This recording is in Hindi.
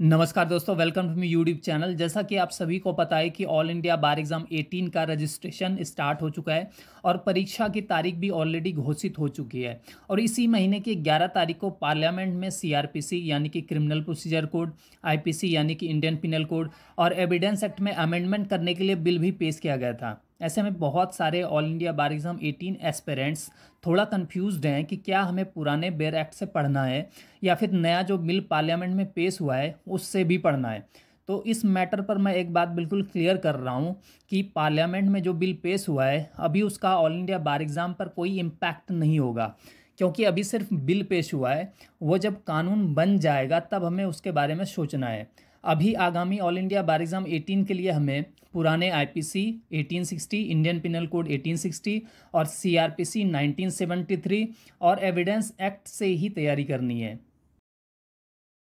नमस्कार दोस्तों welcome to me YouTube channel जैसा कि आप सभी को पता है कि ऑल इंडिया बार एग्ज़ाम 18 का रजिस्ट्रेशन स्टार्ट हो चुका है और परीक्षा की तारीख भी ऑलरेडी घोषित हो चुकी है और इसी महीने की 11 तारीख को पार्लियामेंट में सीआरपीसी यानी कि क्रिमिनल प्रोसीजर कोड आईपीसी यानी कि इंडियन पिनल कोड और एविडेंस एक्ट में अमेंडमेंट करने के लिए बिल भी पेश किया गया था ऐसे में बहुत सारे all India bar exam eighteen aspirants थोड़ा कन्फ्यूज हैं कि क्या हमें पुराने बेर एक्ट से पढ़ना है या फिर नया जो बिल पार्लियामेंट में पेश हुआ है उससे भी पढ़ना है तो इस मैटर पर मैं एक बात बिल्कुल क्लियर कर रहा हूँ कि पार्लियामेंट में जो बिल पेश हुआ है अभी उसका ऑल इंडिया बार एग्ज़ाम पर कोई इम्पैक्ट नहीं होगा क्योंकि अभी सिर्फ बिल पेश हुआ है वो जब कानून बन जाएगा तब हमें उसके बारे में सोचना है अभी आगामी ऑल इंडिया बार एग्ज़ाम 18 के लिए हमें पुराने आईपीसी 1860 इंडियन पिनल कोड 1860 और सीआरपीसी 1973 और एविडेंस एक्ट से ही तैयारी करनी है